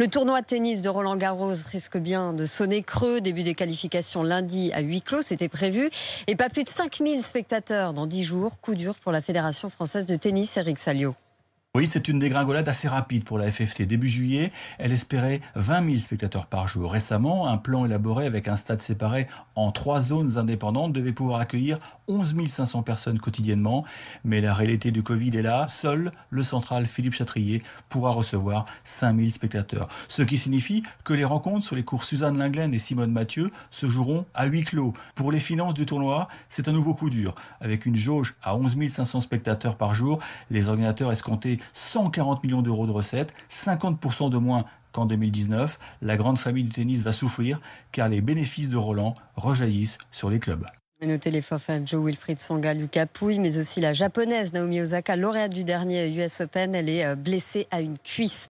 Le tournoi de tennis de Roland Garros risque bien de sonner creux. Début des qualifications lundi à huis clos, c'était prévu. Et pas plus de 5000 spectateurs dans 10 jours. Coup dur pour la Fédération française de tennis, Eric Salio. Oui, c'est une dégringolade assez rapide pour la FFT. Début juillet, elle espérait 20 000 spectateurs par jour. Récemment, un plan élaboré avec un stade séparé en trois zones indépendantes devait pouvoir accueillir 11 500 personnes quotidiennement. Mais la réalité du Covid est là. Seul le central Philippe Chatrier pourra recevoir 5 000 spectateurs. Ce qui signifie que les rencontres sur les cours Suzanne Linglen et Simone Mathieu se joueront à huis clos. Pour les finances du tournoi, c'est un nouveau coup dur. Avec une jauge à 11 500 spectateurs par jour, les organisateurs escomptaient 140 millions d'euros de recettes, 50% de moins qu'en 2019. La grande famille du tennis va souffrir car les bénéfices de Roland rejaillissent sur les clubs. Notez les forfaits Joe Wilfried Songa, Lucas Pouille, mais aussi la japonaise Naomi Osaka, lauréate du dernier US Open. Elle est euh, blessée à une cuisse.